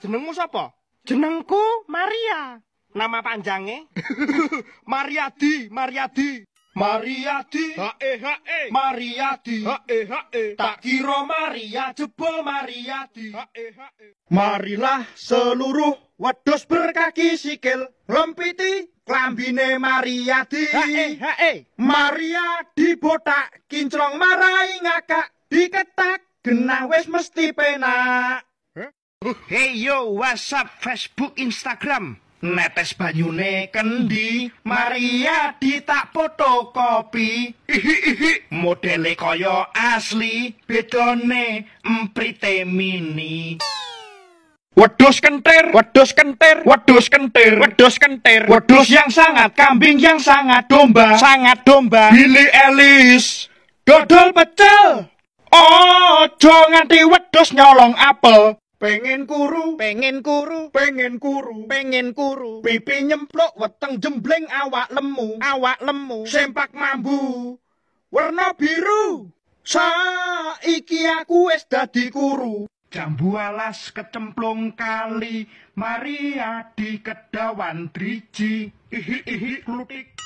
Jenengmu siapa? Jenengku Maria. Nama panjangnya? Mariadi, Mariadi. Mariadi hae hae Mariadi hae hae tak kira Maria jebol Mariadi hae hae Marilah seluruh wedus berkaki sikil rempiti klambine Mariadi hae hae Maria dibotak kinclong marai ngakak diketak genah wis mesti penak Oh, hey yo, WhatsApp, Facebook, Instagram. Netes banyune kendi, Maria ditak fotokopi. Ihi modele Koyo asli, bedone emprite mini. Wedus kentir, wedus kentir, wedus kentir, wedus kentir, wedus yang sangat, kambing yang sangat, domba, sangat domba, Billy Ellis, dodol pecel, Jangan Di wedus nyolong apel. Pengen kuru, pengen kuru, pengen kuru, pengen kuru. Pipi nyemplok weteng jembleng awak lemu, awak lemu. Sempak mambu warna biru. Saiki aku es dadi kuru. Jambu alas kecemplung kali, Maria di kedawan driji. Ihi ihi klutik.